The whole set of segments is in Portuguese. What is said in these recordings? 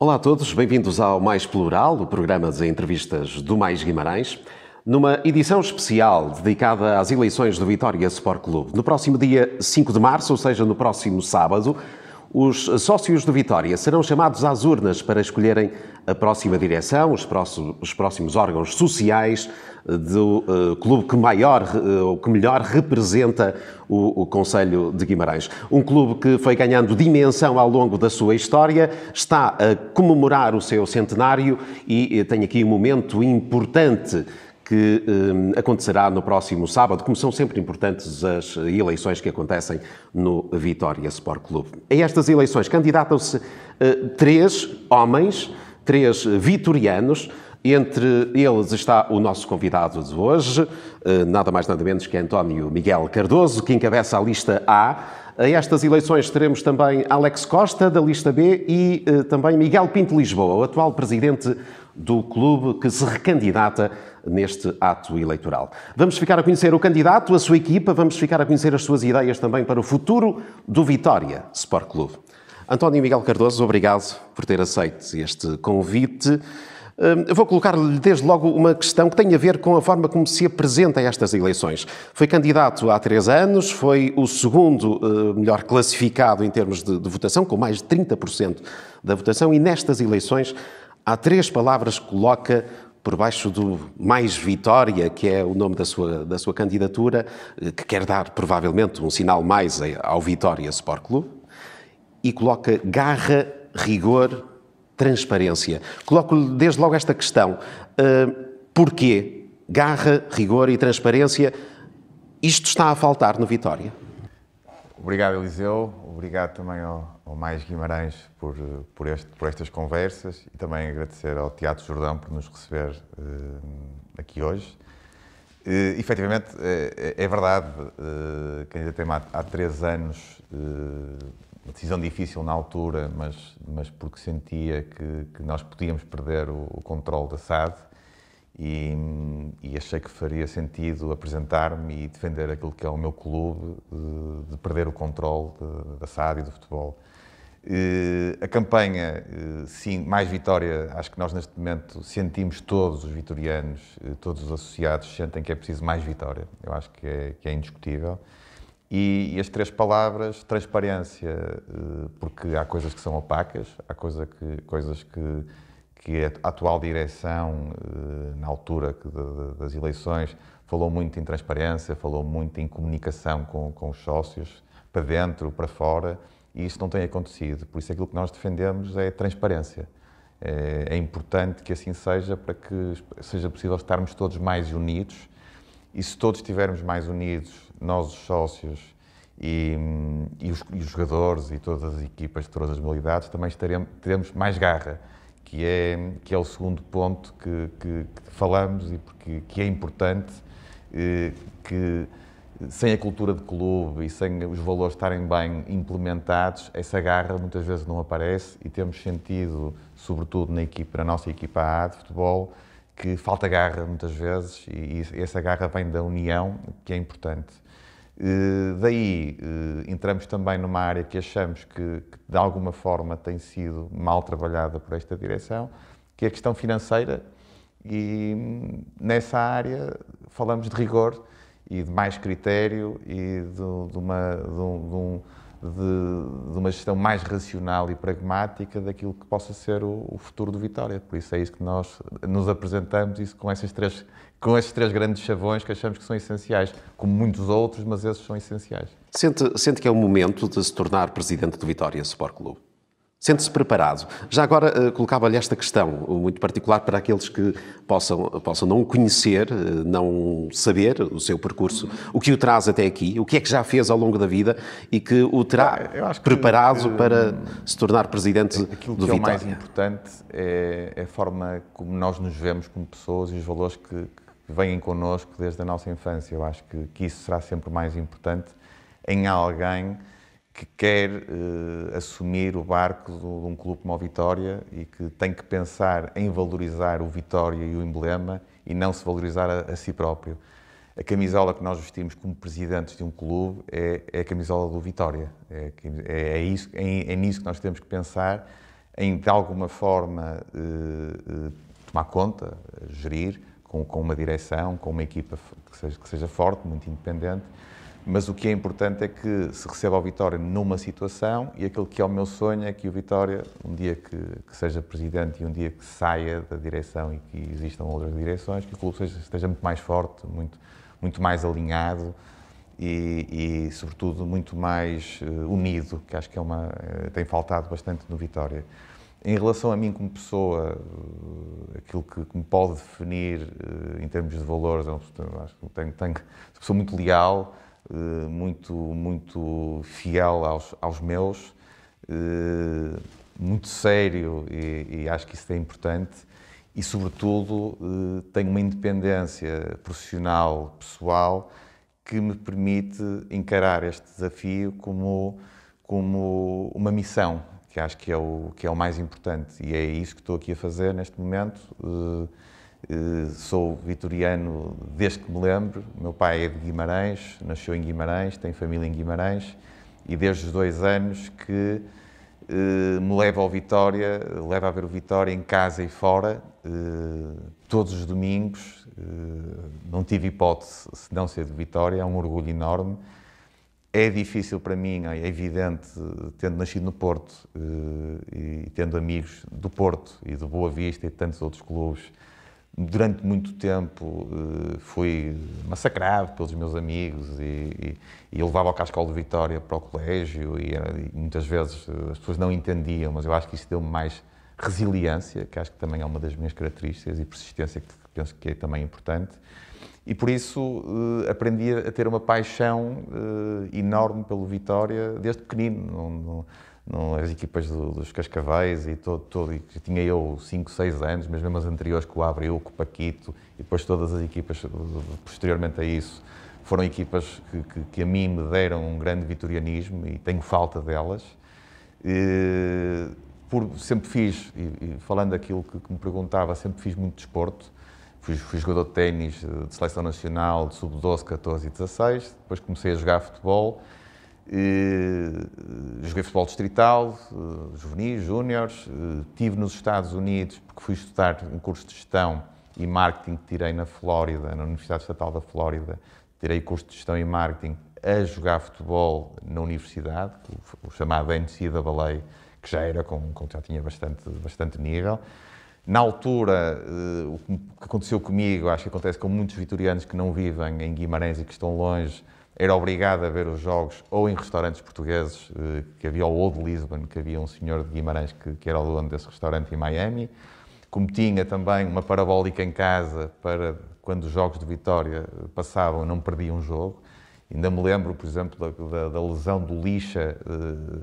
Olá a todos, bem-vindos ao Mais Plural, o programa de entrevistas do Mais Guimarães. Numa edição especial dedicada às eleições do Vitória Sport Clube, no próximo dia 5 de março, ou seja, no próximo sábado, os sócios do Vitória serão chamados às urnas para escolherem a próxima direção, os próximos, os próximos órgãos sociais do uh, clube que maior eh, ou uh, que melhor representa o, o Conselho de Guimarães. Um clube que foi ganhando dimensão ao longo da sua história, está a comemorar o seu centenário e eh, tem aqui um momento importante que hum, acontecerá no próximo sábado, como são sempre importantes as eleições que acontecem no Vitória Sport Clube. A estas eleições candidatam-se eh, três homens, três vitorianos. Entre eles está o nosso convidado de hoje, eh, nada mais nada menos que António Miguel Cardoso, que encabeça a lista A. A estas eleições teremos também Alex Costa, da lista B, e eh, também Miguel Pinto Lisboa, o atual presidente do clube que se recandidata neste ato eleitoral. Vamos ficar a conhecer o candidato, a sua equipa, vamos ficar a conhecer as suas ideias também para o futuro do Vitória Sport Clube. António Miguel Cardoso, obrigado por ter aceito este convite. Hum, eu vou colocar-lhe desde logo uma questão que tem a ver com a forma como se apresenta a estas eleições. Foi candidato há três anos, foi o segundo eh, melhor classificado em termos de, de votação, com mais de 30% da votação, e nestas eleições Há três palavras que coloca por baixo do Mais Vitória, que é o nome da sua, da sua candidatura, que quer dar provavelmente um sinal mais ao Vitória Sport Clube, e coloca garra, rigor, transparência. Coloco-lhe desde logo esta questão: uh, porquê garra, rigor e transparência? Isto está a faltar no Vitória? Obrigado, Eliseu. Obrigado também ao, ao Mais Guimarães por, por, este, por, estas conversas e também agradecer ao Teatro Jordão por nos receber uh, aqui hoje. efetivamente, é, é, é verdade, uh, ainda tem há, há três anos, uh, uma decisão difícil na altura, mas, mas porque sentia que, que nós podíamos perder o, o controle da SAD. E, e, achei que faria sentido apresentar-me e defender aquilo que é o meu clube, de, de perder o controle da SAD e do futebol. a campanha, sim, mais vitória, acho que nós neste momento sentimos todos os vitorianos, todos os associados sentem que é preciso mais vitória, eu acho que é, que é indiscutível. E, e, as três palavras, transparência, porque há coisas que são opacas, há coisa que, coisas que que a atual direção, eh, na altura das eleições, falou muito em transparência, falou muito em comunicação com, com os sócios, para dentro, para fora, e isso não tem acontecido. Por isso, aquilo que nós defendemos é transparência. É, é importante que assim seja para que seja possível estarmos todos mais unidos e se todos estivermos mais unidos, nós, os sócios e, hum, e, os, e os, jogadores e todas as equipas de todas as modalidades, também estaremos, teremos mais garra que é, que é o segundo ponto que, que, que falamos e porque, que é importante eh, que sem a cultura de clube e sem os valores estarem bem implementados, essa garra muitas vezes não aparece e temos sentido, sobretudo na, equipa, na nossa equipa A de futebol, que falta garra muitas vezes e, e essa garra vem da união, que é importante. Eh, daí eh, entramos também numa área que achamos que, que, de alguma forma tem sido mal trabalhada por esta direção, que é a questão financeira, e hum, nessa área falamos de rigor e de mais critério e de, de uma, de um, de um de, de, uma gestão mais racional e pragmática daquilo que possa ser o, o, futuro do Vitória. Por isso é isso que nós nos apresentamos isso com, essas três, com esses três grandes chavões que achamos que são essenciais, como muitos outros, mas esses são essenciais. Sente, sente que é o momento de se tornar presidente do Vitória Sport Clube? Sente-se preparado. Já agora eh, colocava-lhe esta questão, muito particular para aqueles que possam, possam não conhecer, eh, não saber o seu percurso, o que o traz até aqui, o que é que já fez ao longo da vida e que o terá ah, que, preparado para se tornar presidente eh, aquilo do que Vitória. é o mais importante é, é a forma como nós nos vemos como pessoas e os valores que, que vêm connosco desde a nossa infância. Eu acho que, que isso será sempre mais importante em alguém que quer eh, assumir o barco de um clube como o Vitória e que tem que pensar em valorizar o Vitória e o emblema e não se valorizar a, a si próprio. A camisola que nós vestimos como presidentes de um clube é, é a camisola do Vitória. É, é, é isso, é, é nisso que nós temos que pensar, em de alguma forma eh, eh tomar conta, gerir, com, com, uma direção, com uma equipa que seja, que seja forte, muito independente mas o que é importante é que se receba o Vitória numa situação e aquilo que é o meu sonho é que o Vitória, um dia que, que seja presidente e um dia que saia da direção e que existam outras direções, que o clube seja, esteja muito mais forte, muito, muito mais alinhado e, e sobretudo, muito mais uh, unido, que acho que é uma, uh, tem faltado bastante no Vitória. Em relação a mim como pessoa, eh, aquilo que, me pode definir em termos de valores, é eu acho que tenho, tenho, sou muito leal, eh, muito, muito fiel aos, aos meus, eh, muito sério e, e, acho que isso é importante e, sobretudo, eh, tenho uma independência profissional, pessoal, que me permite encarar este desafio como, como uma missão, que acho que é, o, que é o mais importante. E é isso que estou aqui a fazer neste momento eh, sou vitoriano desde que me lembro. Meu pai é de Guimarães, nasceu em Guimarães, tem família em Guimarães e desde os dois anos que eh, me leva ao Vitória, leva a ver o Vitória em casa e fora, eh, todos os domingos. Não tive hipótese se não ser de Vitória, é um orgulho enorme. É difícil para mim, é evidente, tendo nascido no Porto e tendo amigos do Porto e do Boa Vista e de tantos outros clubes, durante muito tempo eh, fui massacrado pelos meus amigos e, e, e levava o cascal de Vitória para o colégio e, era, e, muitas vezes eh, as pessoas não entendiam, mas eu acho que isso deu-me mais resiliência, que acho que também é uma das minhas características, e persistência, que penso que é também importante. E por isso eh, aprendi a ter uma paixão enorme pelo Vitória desde pequenino. Não, não, as equipas do, dos Cascavais e todo, todo e tinha eu 5, 6 anos, mas mesmo as anteriores com o Abreu, com o Paquito e depois todas as equipas posteriormente a isso foram equipas que, que, que a mim me deram um grande vitorianismo e tenho falta delas. E, por, sempre fiz, e, e falando daquilo que, que, me perguntava, sempre fiz muito desporto. Fui, fui jogador de ténis de seleção nacional de sub-12, 14 e 16. Depois comecei a jogar futebol eh, joguei futebol distrital, eh, juvenis, júniores, estive eh, nos Estados Unidos porque fui estudar um curso de gestão e marketing que tirei na Flórida, na Universidade Estatal da Flórida, tirei curso de gestão e marketing a jogar futebol na universidade, o chamado ballet que já era com, com já tinha bastante, bastante nível. Na altura, o que aconteceu comigo, acho que acontece com muitos vitorianos que não vivem em Guimarães e que estão longe, era obrigado a ver os jogos ou em restaurantes portugueses, eh, que havia o Old Lisbon, que havia um senhor de Guimarães que, que era o dono desse restaurante em Miami, como tinha também uma parabólica em casa para quando os jogos de vitória passavam, não perdia um jogo. Ainda me lembro, por exemplo, da, da, da lesão do Lixa eh,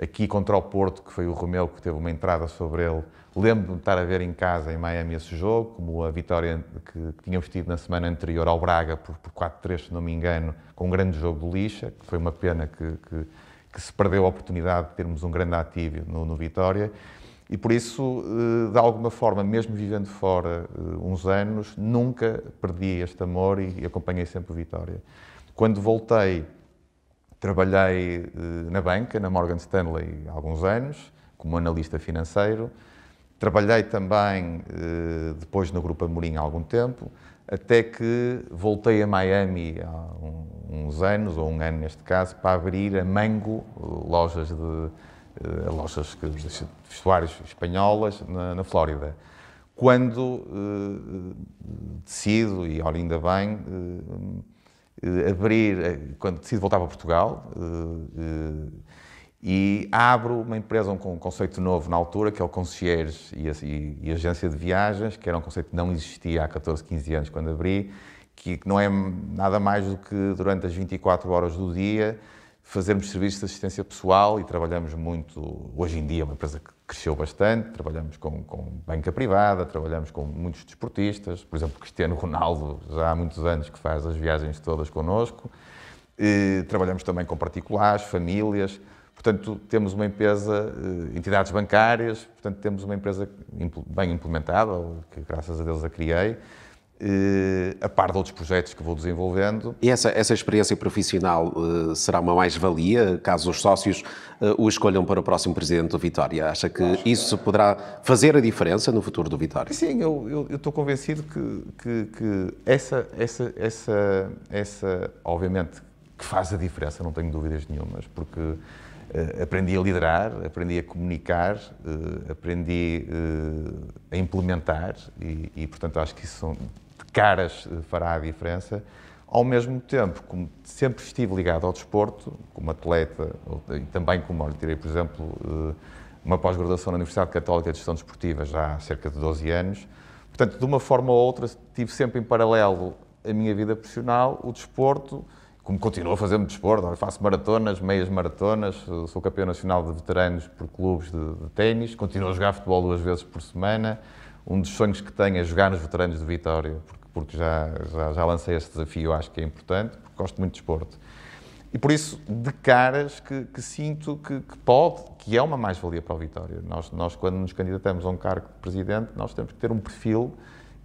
aqui contra o Porto, que foi o Romeu que teve uma entrada sobre ele. Lembro-me de estar a ver em casa, em Miami, esse jogo, como a vitória que tínhamos tido na semana anterior ao Braga, por, por 4-3, se não me engano, com um grande jogo do Lixa, que foi uma pena que, que, que, se perdeu a oportunidade de termos um grande ativo no, no Vitória. E por isso, eh, de alguma forma, mesmo vivendo fora eh, uns anos, nunca perdi este amor e acompanhei sempre o Vitória. Quando voltei Trabalhei eh, na banca, na Morgan Stanley, há alguns anos, como analista financeiro. Trabalhei também eh, depois no Grupo Amorim há algum tempo, até que voltei a Miami há uns anos, ou um ano neste caso, para abrir a Mango, eh, lojas de lojas de vestuários espanholas na, na Flórida. Quando decido, e ainda bem, abrir, eh, quando decido voltar para Portugal, eh, eh, e abro uma empresa com um conceito novo na altura, que é o concierge e, agência de viagens, que era um conceito que não existia há 14, 15 anos quando abri, que não é nada mais do que durante as 24 horas do dia fazermos serviços de assistência pessoal e trabalhamos muito, hoje em dia é uma empresa que cresceu bastante, trabalhamos com, com banca privada, trabalhamos com muitos desportistas, por exemplo, Cristiano Ronaldo já há muitos anos que faz as viagens todas connosco, e, trabalhamos também com particulares, famílias, portanto temos uma empresa, eh, entidades bancárias, portanto temos uma empresa bem implementada, que graças a Deus a criei, eh, a par de outros projetos que vou desenvolvendo. E essa, essa experiência profissional eh, será uma mais-valia caso os sócios eh, o escolham para o próximo presidente do Vitória? Acha que Acho isso que... poderá fazer a diferença no futuro do Vitória? Sim, eu estou convencido que, que, que, essa, essa, essa, essa, obviamente, que faz a diferença, não tenho dúvidas nenhumas, porque aprendi a liderar, aprendi a comunicar, aprendi a implementar e, e portanto, acho que isso são caras eh, fará a diferença. Ao mesmo tempo, como sempre estive ligado ao desporto, como atleta, e também como, olha, tirei, por exemplo, eh, uma pós-graduação na Universidade Católica de Gestão Desportiva já há cerca de 12 anos. Portanto, de uma forma ou outra, tive sempre em paralelo a minha vida profissional, o desporto, como continuo a fazer-me desporto, faço maratonas, meias maratonas, eh, sou campeão nacional de veteranos por clubes de, de ténis, continuo a jogar futebol duas vezes por semana. Um dos sonhos que tenho é jogar nos veteranos de Vitória, porque porque já, já, já lancei este desafio, acho que é importante, porque gosto muito de esporte. E por isso, de caras, que, que sinto que, que, pode, que é uma mais-valia para o Vitória. Nós, nós, quando nos candidatamos a um cargo de presidente, nós temos que ter um perfil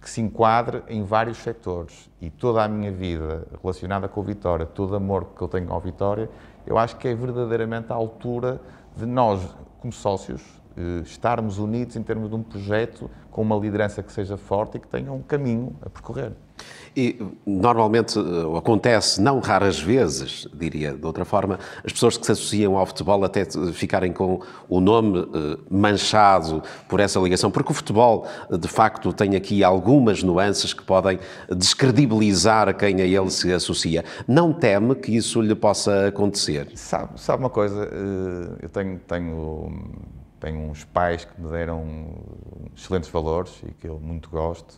que se enquadre em vários setores. E toda a minha vida relacionada com o Vitória, todo o amor que eu tenho ao Vitória, eu acho que é verdadeiramente a altura de nós, como sócios, eh, estarmos unidos em termos de um projeto com uma liderança que seja forte e que tenha um caminho a percorrer. E normalmente eh, acontece, não raras vezes, diria de outra forma, as pessoas que se associam ao futebol até ficarem com o nome eh, manchado por essa ligação, porque o futebol eh, de facto tem aqui algumas nuances que podem descredibilizar quem a ele se associa. Não teme que isso lhe possa acontecer? Sabe, sabe uma coisa, eu tenho, tenho tenho uns pais que me deram excelentes valores e que eu muito gosto.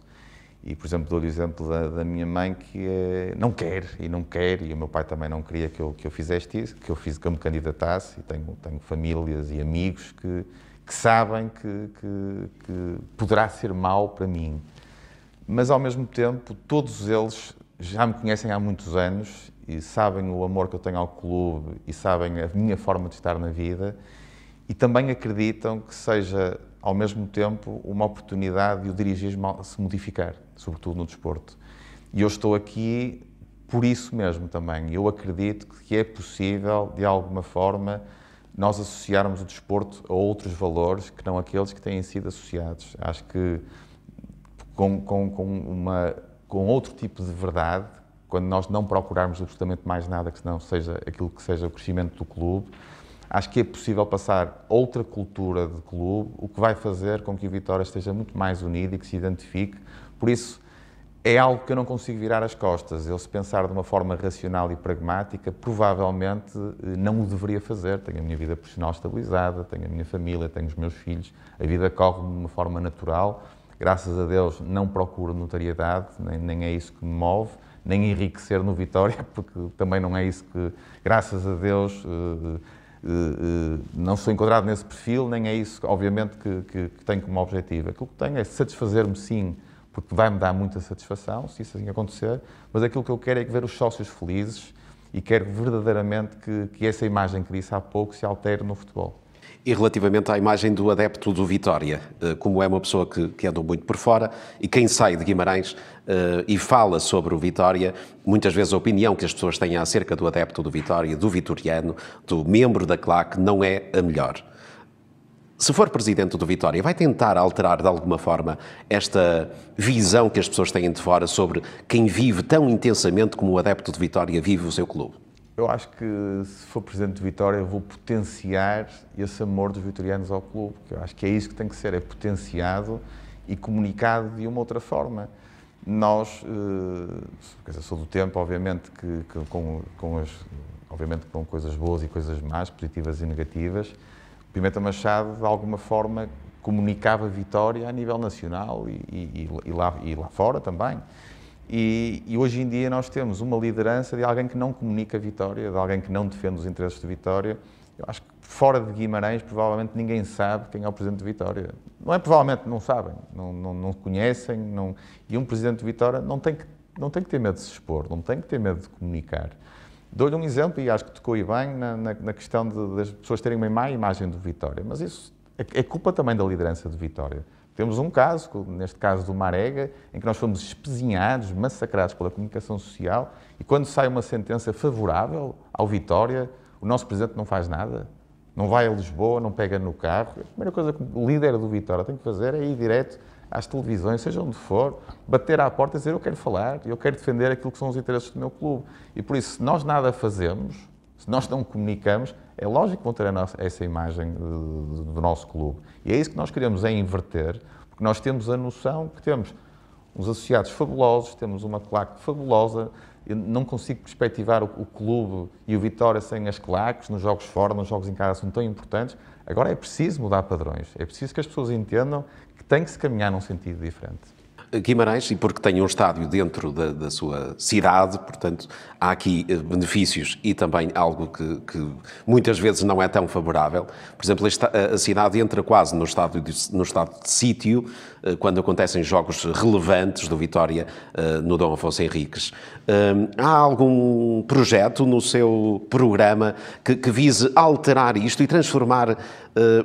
E, por exemplo, dou-lhe o exemplo da, da, minha mãe que é, não quer, e não quer, e o meu pai também não queria que eu, que eu fizesse isso, que eu, fiz, que eu me candidatasse, e tenho, tenho famílias e amigos que, que sabem que, que, que poderá ser mau para mim. Mas, ao mesmo tempo, todos eles já me conhecem há muitos anos e sabem o amor que eu tenho ao clube e sabem a minha forma de estar na vida e também acreditam que seja, ao mesmo tempo, uma oportunidade de o dirigismo se modificar, sobretudo no desporto. E eu estou aqui por isso mesmo também. Eu acredito que é possível, de alguma forma, nós associarmos o desporto a outros valores que não aqueles que têm sido associados. Acho que com, com, com, uma, com outro tipo de verdade, quando nós não procurarmos absolutamente mais nada que não seja aquilo que seja o crescimento do clube, Acho que é possível passar outra cultura de clube, o que vai fazer com que o Vitória esteja muito mais unido e que se identifique. Por isso, é algo que eu não consigo virar as costas. Eu, se pensar de uma forma racional e pragmática, provavelmente eh, não o deveria fazer. Tenho a minha vida profissional estabilizada, tenho a minha família, tenho os meus filhos, a vida corre de uma forma natural. Graças a Deus não procuro notariedade, nem, nem é isso que me move, nem enriquecer no Vitória, porque também não é isso que, graças a Deus, eh, eh, eh, não sou enquadrado nesse perfil, nem é isso, obviamente, que, que, que tenho como objetivo. Aquilo que tenho é satisfazer-me, sim, porque vai-me dar muita satisfação, se isso assim acontecer, mas aquilo que eu quero é ver os sócios felizes e quero verdadeiramente que, que essa imagem que disse há pouco se altere no futebol. E relativamente à imagem do adepto do Vitória, eh, como é uma pessoa que, que andou muito por fora, e quem sai de Guimarães eh, e fala sobre o Vitória, muitas vezes a opinião que as pessoas têm acerca do adepto do Vitória, do vitoriano, do membro da claque, não é a melhor. Se for presidente do Vitória, vai tentar alterar de alguma forma esta visão que as pessoas têm de fora sobre quem vive tão intensamente como o adepto do Vitória vive o seu clube? eu acho que se for presidente de Vitória, eu vou potenciar esse amor dos vitorianos ao clube, que eu acho que é isso que tem que ser, é potenciado e comunicado de uma outra forma. Nós, eh, dizer, sou do tempo, obviamente, que, que com, com as, obviamente com coisas boas e coisas más, positivas e negativas, Pimenta Machado, de alguma forma, comunicava Vitória a nível nacional e, e, e lá, e lá fora também. E, e, hoje em dia nós temos uma liderança de alguém que não comunica Vitória, de alguém que não defende os interesses de Vitória. Eu acho que fora de Guimarães, provavelmente ninguém sabe quem é o presidente de Vitória. Não é provavelmente, não sabem, não, não, não conhecem. Não... E um presidente de Vitória não tem, que, não tem que ter medo de se expor, não tem que ter medo de comunicar. Dou-lhe um exemplo, e acho que tocou bem, na, na, na questão de, das pessoas terem uma má imagem de Vitória. Mas isso é, é culpa também da liderança de Vitória. Temos um caso, neste caso do Marega, em que nós fomos espezinhados, massacrados pela comunicação social e quando sai uma sentença favorável ao Vitória, o nosso presidente não faz nada. Não vai a Lisboa, não pega no carro. A primeira coisa que o líder do Vitória tem que fazer é ir direto às televisões, seja onde for, bater à porta e dizer eu quero falar, eu quero defender aquilo que são os interesses do meu clube. E por isso, se nós nada fazemos, se nós não comunicamos, é lógico que vão ter nossa, essa imagem do, do nosso clube. E é isso que nós queremos, é inverter, porque nós temos a noção que temos uns associados fabulosos, temos uma claque fabulosa, eu não consigo perspectivar o, o, clube e o Vitória sem as claques, nos jogos fora, nos jogos em casa, são tão importantes. Agora é preciso mudar padrões, é preciso que as pessoas entendam que tem que se caminhar num sentido diferente. Guimarães e porque tem um estádio dentro da, da, sua cidade, portanto, há aqui eh, benefícios e também algo que, que muitas vezes não é tão favorável. Por exemplo, eh, a, cidade entra quase no estado de, no estado de sítio eh, quando acontecem jogos relevantes do Vitória no Dom Afonso Henriques. Há algum projeto no seu programa que, que vise alterar isto e transformar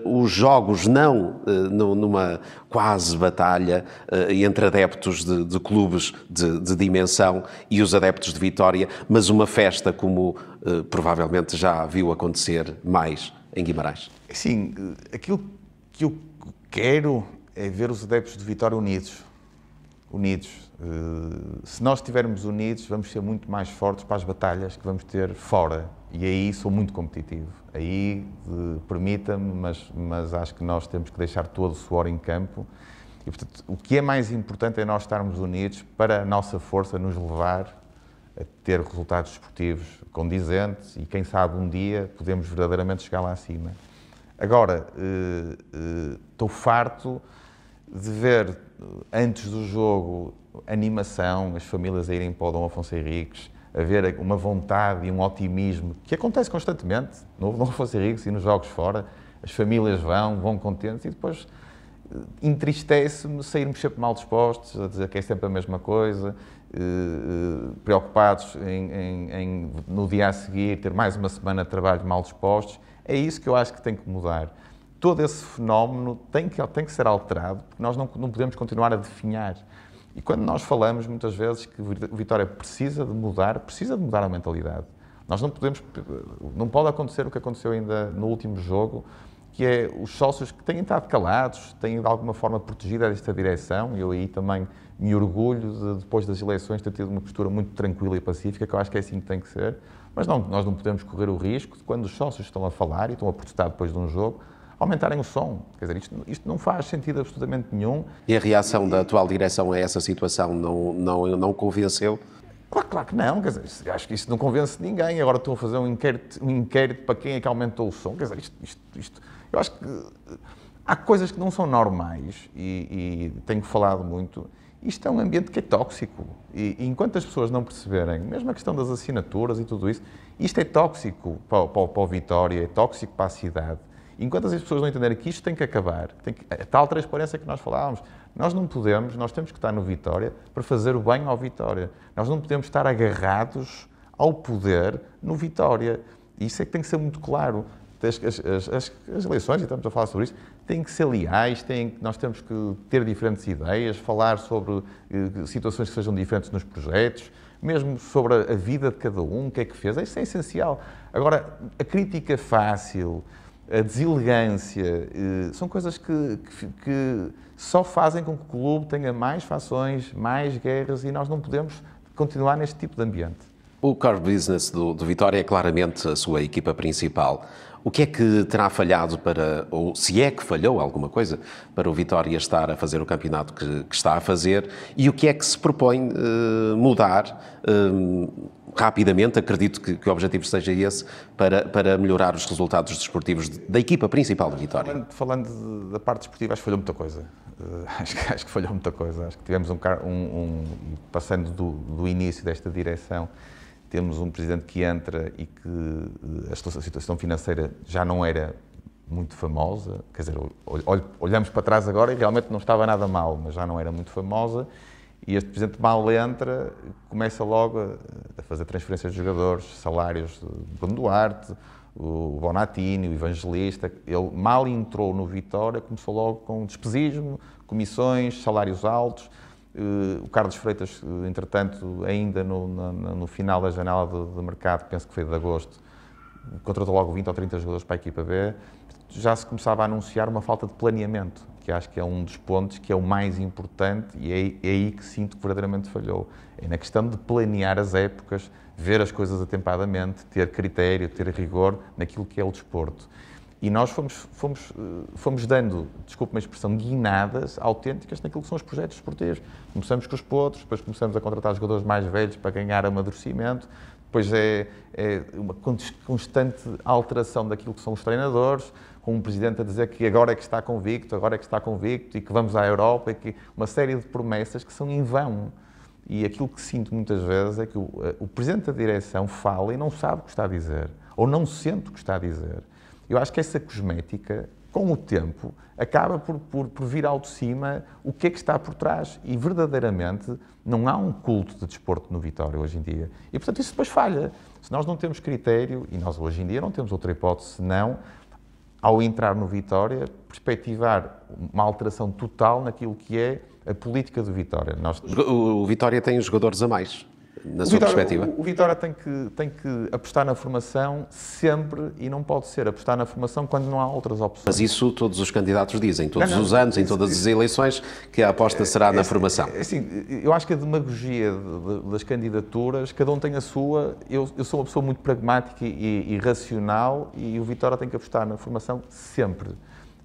os jogos não numa quase batalha uh, entre adeptos de, de clubes de, de, dimensão e os adeptos de Vitória, mas uma festa como uh, provavelmente já viu acontecer mais em Guimarães. Sim, eh, aquilo que eu quero é ver os adeptos de Vitória unidos. Unidos. Uh, se nós estivermos unidos, vamos ser muito mais fortes para as batalhas que vamos ter fora e aí sou muito competitivo. Aí permita-me, mas, mas acho que nós temos que deixar todo o suor em campo. E, portanto, o que é mais importante é nós estarmos unidos para a nossa força nos levar a ter resultados esportivos condizentes e, quem sabe, um dia podemos verdadeiramente chegar lá acima. Agora, eh, eh, estou farto de ver, eh, antes do jogo, animação, as famílias a irem para o Dom Afonso Henriques, haver uma vontade e um otimismo que acontece constantemente. Não, não fosse rico e nos jogos fora, as famílias vão, vão contentes e depois eh, entristece-me sairmos sempre mal dispostos, a dizer que é sempre a mesma coisa, eh, eh, preocupados em, em, em, no dia a seguir ter mais uma semana de trabalho mal dispostos. É isso que eu acho que tem que mudar. Todo esse fenómeno tem que, tem que ser alterado, porque nós não, não podemos continuar a definhar. E quando nós falamos muitas vezes que Vitória precisa de mudar, precisa de mudar a mentalidade. Nós não podemos, não pode acontecer o que aconteceu ainda no último jogo, que é os sócios que têm estado calados, têm de alguma forma protegido esta direção, e eu aí também me orgulho de, depois das eleições, ter tido uma postura muito tranquila e pacífica, que eu acho que é assim que tem que ser. Mas não, nós não podemos correr o risco de, quando os sócios estão a falar e estão a protestar depois de um jogo, aumentarem o som. Quer dizer, isto, isto não faz sentido absolutamente nenhum. E a reação e, da atual direção a essa situação não, não, não convenceu? Claro, claro que não, quer dizer, acho que isso não convence ninguém. Agora estão a fazer um inquérito, um inquérito para quem é que aumentou o som. Quer dizer, isto, isto, isto eu acho que eh, há coisas que não são normais e, e, tenho falado muito. Isto é um ambiente que é tóxico e, e, enquanto as pessoas não perceberem, mesmo a questão das assinaturas e tudo isso, isto é tóxico para, para o Vitória, é tóxico para a cidade. Enquanto as pessoas não entenderem que isto tem que acabar, tem que, a tal transparência que nós falávamos, nós não podemos, nós temos que estar no Vitória para fazer o bem ao Vitória. Nós não podemos estar agarrados ao poder no Vitória. Isso é que tem que ser muito claro. As, as, as, as eleições, e estamos a falar sobre isso, têm que ser leais, têm, nós temos que ter diferentes ideias, falar sobre eh, situações que sejam diferentes nos projetos, mesmo sobre a vida de cada um, o que é que fez, isso é essencial. Agora, a crítica fácil, a deselegância, eh, são coisas que, que, que, só fazem com que o clube tenha mais fações, mais guerras e nós não podemos continuar neste tipo de ambiente. O core business do, do Vitória é claramente a sua equipa principal. O que é que terá falhado para, ou se é que falhou alguma coisa, para o Vitória estar a fazer o campeonato que, que está a fazer e o que é que se propõe eh, mudar eh, rapidamente, acredito que, que, o objetivo seja esse, para, para melhorar os resultados desportivos da equipa principal do Vitória? Falando, falando de, da parte desportiva, acho que falhou muita coisa. Uh, acho, que, acho, que falhou muita coisa. Acho que tivemos um, um, um passando do, do início desta direção temos um presidente que entra e que eh, a situação financeira já não era muito famosa, quer dizer, olhamos para trás agora e realmente não estava nada mal, mas já não era muito famosa, e este presidente mal entra, começa logo a fazer transferências de jogadores, salários de Bruno Duarte, o Bonatini, o Evangelista, ele mal entrou no Vitória, começou logo com despesismo, comissões, salários altos, Uh, o Carlos Freitas, eh, entretanto, ainda no, no, no final da janela de, de, mercado, penso que foi de agosto, contratou logo 20 ou 30 jogadores para a equipa B. Já se começava a anunciar uma falta de planeamento, que acho que é um dos pontos que é o mais importante e é, é aí que sinto que verdadeiramente falhou. É na questão de planear as épocas, ver as coisas atempadamente, ter critério, ter rigor naquilo que é o desporto. E nós fomos, fomos, eh, fomos dando, desculpe uma expressão, guinadas autênticas naquilo que são os projetos esportivos. Começamos com os potros, depois começamos a contratar jogadores mais velhos para ganhar amadurecimento, depois é, é uma constante alteração daquilo que são os treinadores, com um presidente a dizer que agora é que está convicto, agora é que está convicto e que vamos à Europa, e que uma série de promessas que são em vão. E aquilo que sinto muitas vezes é que o, eh, o presidente da direção fala e não sabe o que está a dizer, ou não sente o que está a dizer. Eu acho que essa cosmética, com o tempo, acaba por, por, por vir ao de cima o que é que está por trás. E verdadeiramente não há um culto de desporto no Vitória hoje em dia. E portanto isso depois falha. Se nós não temos critério, e nós hoje em dia não temos outra hipótese senão, ao entrar no Vitória, perspectivar uma alteração total naquilo que é a política do Vitória. Nós... O Vitória tem os jogadores a mais na o sua Vitória, perspectiva? O, o Vitória tem que, tem que apostar na formação sempre e não pode ser apostar na formação quando não há outras opções. Mas isso todos os candidatos dizem, todos não, não, os anos, em todas as eleições, que a aposta será na formação. É assim, eu acho que a demagogia das candidaturas, cada um tem a sua. Eu, eu sou uma pessoa muito pragmática e, e racional e o Vitória tem que apostar na formação sempre.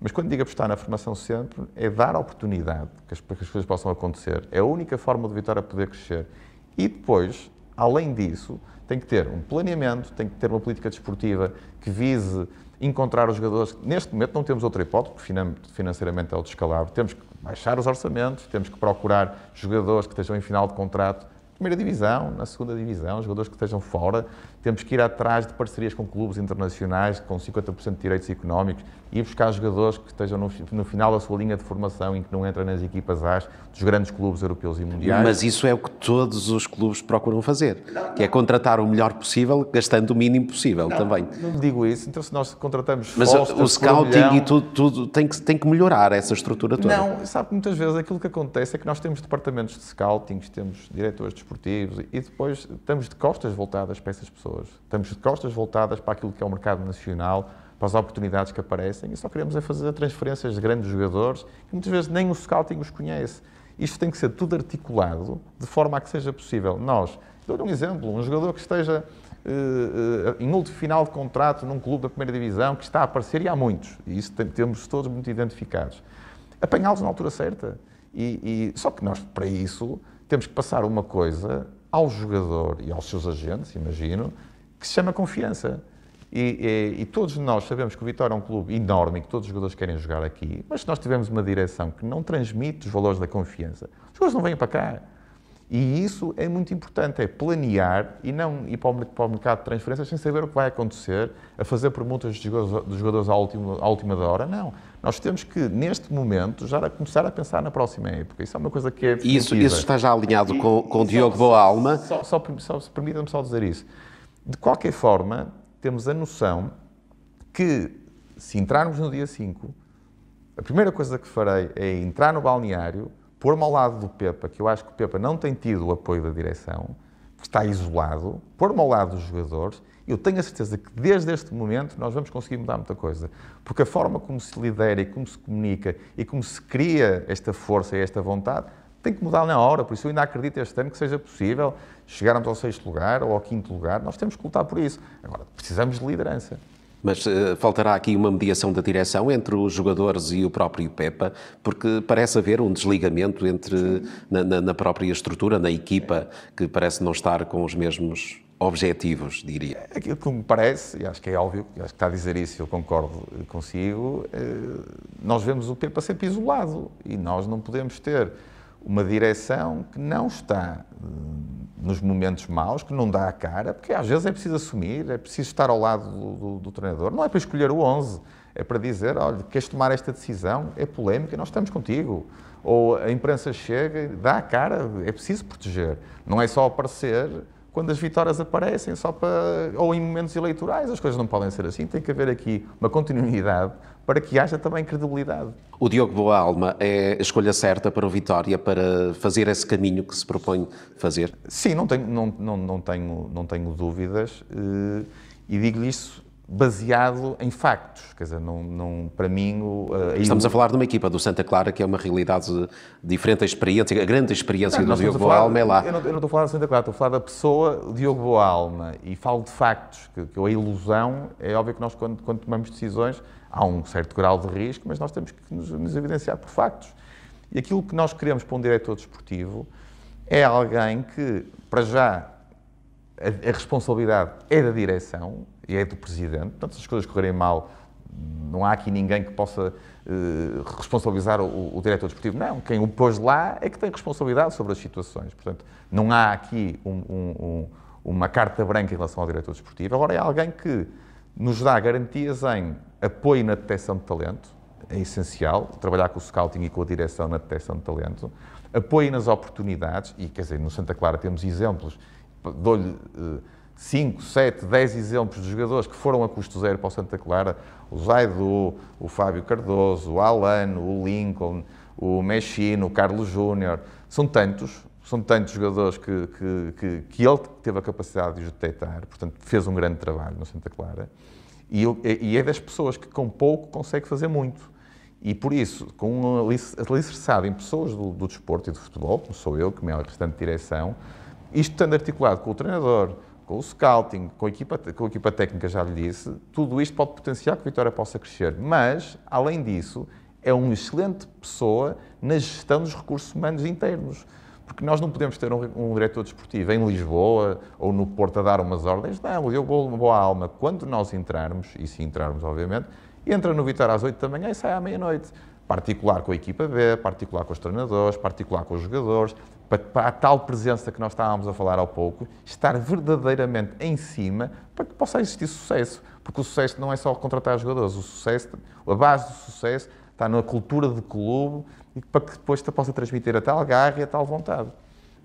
Mas quando digo apostar na formação sempre, é dar oportunidade que as, que as coisas possam acontecer. É a única forma de Vitória poder crescer. E depois, além disso, tem que ter um planeamento, tem que ter uma política desportiva que vise encontrar os jogadores. Neste momento não temos outra hipótese, porque financeiramente é o descalabro. Temos que baixar os orçamentos, temos que procurar jogadores que estejam em final de contrato, primeira divisão, na segunda divisão, jogadores que estejam fora, temos que ir atrás de parcerias com clubes internacionais, com 50% de direitos económicos, e buscar jogadores que estejam no, no, final da sua linha de formação e que não entrem nas equipas AS dos grandes clubes europeus e mundiais. Mas isso é o que todos os clubes procuram fazer, que é contratar o melhor possível, gastando o mínimo possível não, também. Não digo isso, então se nós contratamos Mas uh, Foster, o scouting milhão, e tudo, tudo, tem, que, tem que melhorar essa estrutura toda. Não, sabe que muitas vezes aquilo que acontece é que nós temos departamentos de scouting, temos diretores desportivos e depois estamos de costas voltadas para essas pessoas pessoas. Estamos de costas voltadas para aquilo que é o mercado nacional, para as oportunidades que aparecem e só queremos é fazer transferências de grandes jogadores que muitas vezes nem o scouting os conhece. Isto tem que ser tudo articulado de forma a que seja possível. Nós, dou-lhe um exemplo, um jogador que esteja uh, uh, em último final de contrato num clube da primeira divisão, que está a aparecer, e há muitos, e isso temos todos muito identificados. Apanhá-los na altura certa. E, e, só que nós, para isso, temos que passar uma coisa ao jogador e aos seus agentes, imagino, que se chama confiança. E, e, e, todos nós sabemos que o Vitória é um clube enorme e que todos os jogadores querem jogar aqui, mas se nós tivermos uma direção que não transmite os valores da confiança, os jogadores não vêm para cá. E isso é muito importante, é planear e não ir para o, para o mercado de transferências sem saber o que vai acontecer, a fazer perguntas dos jogadores, à, última, à última hora, não. Nós temos que, neste momento, já começar a pensar na próxima época. Isso é uma coisa que é. Isso, isso está já alinhado e, com, com Diogo Boa Alma. Só, só, só, só permita-me só dizer isso. De qualquer forma, temos a noção que, se entrarmos no dia 5, a primeira coisa que farei é entrar no balneário, pôr-me ao lado do Pepa, que eu acho que o Pepa não tem tido o apoio da direção, está isolado, pôr-me ao lado dos jogadores, eu tenho a certeza que desde este momento nós vamos conseguir mudar muita coisa. Porque a forma como se lidera e como se comunica e como se cria esta força e esta vontade tem que mudar na hora. Por isso eu ainda acredito este ano que seja possível chegarmos ao sexto lugar ou ao quinto lugar. Nós temos que lutar por isso. Agora, precisamos de liderança. Mas uh, faltará aqui uma mediação da direção entre os jogadores e o próprio Pepa, porque parece haver um desligamento entre na, na, na própria estrutura, na equipa, que parece não estar com os mesmos objetivos, diria. É aquilo que me parece, e acho que é óbvio, e acho que está a dizer isso, eu concordo eh, consigo, eh, nós vemos o Pepa sempre isolado e nós não podemos ter uma direção que não está hum, nos momentos maus, que não dá a cara, porque às vezes é preciso assumir, é preciso estar ao lado do, do, do treinador. Não é para escolher o 11, é para dizer, olha, queres tomar esta decisão, é polémica, nós estamos contigo. Ou a imprensa chega, dá a cara, é preciso proteger. Não é só aparecer quando as vitórias aparecem, só para ou em momentos eleitorais, as coisas não podem ser assim, tem que haver aqui uma continuidade para que haja também credibilidade. O Diogo Boa Alma é a escolha certa para o Vitória para fazer esse caminho que se propõe fazer? Sim, não tenho, não, não, não tenho, não tenho dúvidas eh, e digo-lhe isso baseado em factos. Quer dizer, não, não para mim. O, eh, a estamos a falar de uma equipa do Santa Clara que é uma realidade diferente, a experiência, a grande experiência não, do Diogo Boa Alma é lá. Eu não, eu não, estou a falar do Santa Clara, estou a falar da pessoa Diogo Boa Alma e falo de factos, que, que a ilusão, é óbvio que nós, quando, quando tomamos decisões, há um certo grau de risco, mas nós temos que nos, nos evidenciar por factos. E aquilo que nós queremos para um diretor desportivo é alguém que, para já, a, a responsabilidade é da direção e é do presidente, portanto, se as coisas correrem mal, não há aqui ninguém que possa uh, responsabilizar o, o, diretor desportivo. Não, quem o pôs lá é que tem responsabilidade sobre as situações. Portanto, não há aqui um, um, um, uma carta branca em relação ao diretor desportivo. Agora, é alguém que nos dá garantias em apoio na detecção de talento, é essencial, trabalhar com o scouting e com a direção na detecção de talento, apoio nas oportunidades, e quer dizer, no Santa Clara temos exemplos, dou-lhe 5, 7, 10 exemplos de jogadores que foram a custo zero para o Santa Clara, o Zaidu, o Fábio Cardoso, o Alan, o Lincoln, o Mechino, o Carlos Júnior, são tantos, são tantos jogadores que, que, que, que ele teve a capacidade de detectar, portanto, fez um grande trabalho no Santa Clara. E, e é das pessoas que com pouco consegue fazer muito. E por isso, com alicerçado em pessoas do, do, desporto e do futebol, como sou eu, que me é a restante direção, isto estando articulado com o treinador, com o scouting, com a equipa, com a equipa técnica, já lhe disse, tudo isto pode potenciar que a Vitória possa crescer. Mas, além disso, é uma excelente pessoa na gestão dos recursos humanos internos. Porque nós não podemos ter um, um diretor desportivo em Lisboa ou no Porto a dar umas ordens. Não, eu vou uma boa alma. Quando nós entrarmos, e se entrarmos, obviamente, entra no Vitória às 8 da manhã e sai à meia-noite. Particular com a equipa B, particular com os treinadores, particular com os jogadores, para, para a tal presença que nós estávamos a falar há pouco, estar verdadeiramente em cima para que possa existir sucesso. Porque o sucesso não é só contratar jogadores, o sucesso, a base do sucesso está na cultura de clube, e para que depois te possa transmitir a tal garra e a tal vontade.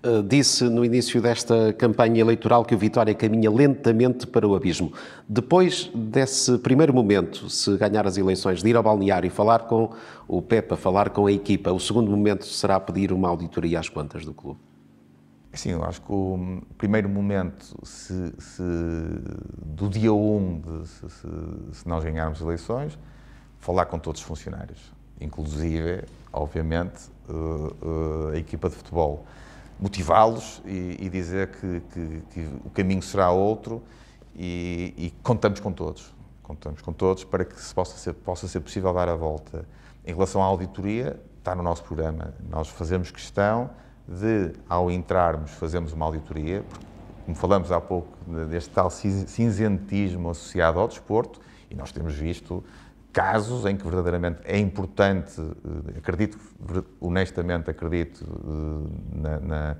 Eh, disse no início desta campanha eleitoral que o Vitória caminha lentamente para o abismo. Depois desse primeiro momento, se ganhar as eleições, de ir ao balneário e falar com o Pepa, falar com a equipa, o segundo momento será pedir uma auditoria às contas do clube? Sim, eu acho que o primeiro momento, se, se do dia 1, um se, se, se nós ganharmos eleições, falar com todos os funcionários, inclusive obviamente, eh, eh, a equipa de futebol. Motivá-los e, e, dizer que, que, que, o caminho será outro e, e, contamos com todos. Contamos com todos para que se possa ser, possa ser possível dar a volta. Em relação à auditoria, está no nosso programa. Nós fazemos questão de, ao entrarmos, fazermos uma auditoria, como falamos há pouco, deste tal cinzentismo associado ao desporto, e nós temos visto casos em que verdadeiramente é importante, eh, acredito, honestamente acredito eh, na, na,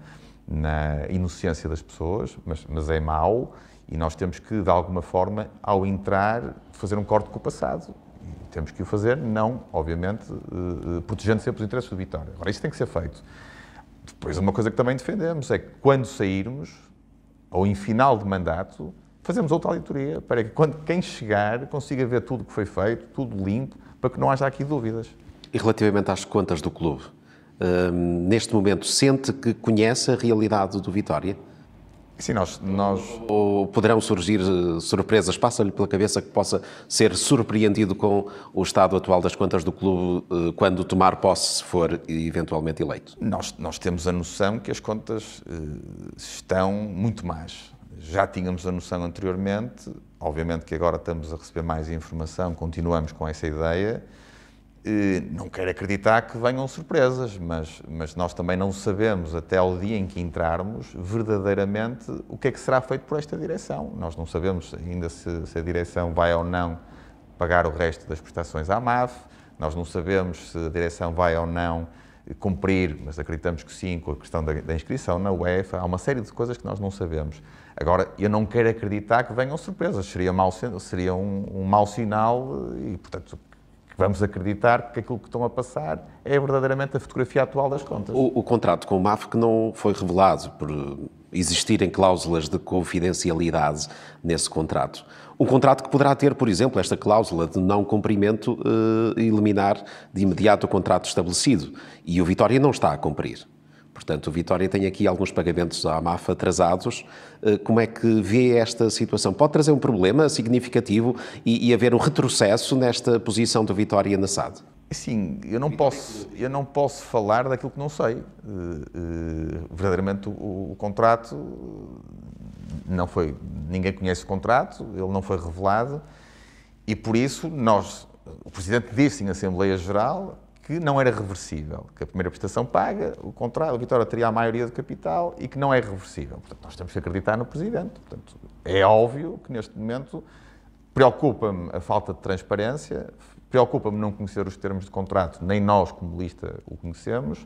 na inocência das pessoas, mas, mas, é mau e nós temos que, de alguma forma, ao entrar, fazer um corte com o passado. E temos que o fazer, não, obviamente, eh, protegendo sempre os interesses do Vitória. Agora, isso tem que ser feito. Depois, uma coisa que também defendemos é que quando sairmos, ou em final de mandato, fazemos outra auditoria para que quando quem chegar consiga ver tudo o que foi feito, tudo limpo, para que não haja aqui dúvidas. E relativamente às contas do clube, hum, neste momento sente que conhece a realidade do Vitória? Sim, nós, nós... Ou poderão surgir eh, surpresas? Passa-lhe pela cabeça que possa ser surpreendido com o estado atual das contas do clube eh, quando tomar posse, se for eventualmente eleito? Nós, nós temos a noção que as contas eh, estão muito mais já tínhamos a noção anteriormente, obviamente que agora estamos a receber mais informação, continuamos com essa ideia. Não quero acreditar que venham surpresas, mas, mas nós também não sabemos, até ao dia em que entrarmos, verdadeiramente o que é que será feito por esta direção. Nós não sabemos ainda se, se a direção vai ou não pagar o resto das prestações à MAF, nós não sabemos se a direção vai ou não cumprir, mas acreditamos que sim, com a questão da, da inscrição na UEFA, há uma série de coisas que nós não sabemos. Agora, eu não quero acreditar que venham surpresas, seria, seria um, um mau sinal eh, e, portanto, vamos acreditar que aquilo que estão a passar é verdadeiramente a fotografia atual das contas. O, o contrato com o MAF que não foi revelado por existirem cláusulas de confidencialidade nesse contrato. Um contrato que poderá ter, por exemplo, esta cláusula de não cumprimento eh, eliminar de imediato o contrato estabelecido. E o Vitória não está a cumprir. Portanto, o Vitória tem aqui alguns pagamentos à MAF atrasados. Eh, como é que vê esta situação? Pode trazer um problema significativo e, e haver um retrocesso nesta posição do Vitória na SAD? Sim, eu não, posso, eu não posso falar daquilo que não sei. Eh, eh, verdadeiramente, o, o, contrato não foi. Ninguém conhece o contrato, ele não foi revelado e por isso nós. O Presidente disse em Assembleia Geral que não era reversível, que a primeira prestação paga, o contrato, a Vitória teria a maioria do capital e que não é reversível. Portanto, nós temos que acreditar no Presidente. Portanto, é óbvio que neste momento preocupa-me a falta de transparência, preocupa-me não conhecer os termos de contrato, nem nós, como lista, o conhecemos,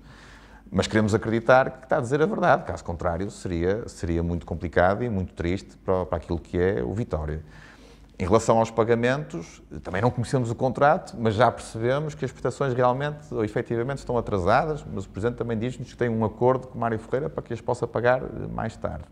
mas queremos acreditar que está a dizer a verdade. Caso contrário, seria, seria muito complicado e muito triste para, para aquilo que é o Vitória. Em relação aos pagamentos, também não conhecemos o contrato, mas já percebemos que as prestações realmente ou efetivamente estão atrasadas, mas o Presidente também diz-nos que tem um acordo com Mário Ferreira para que as possa pagar eh, mais tarde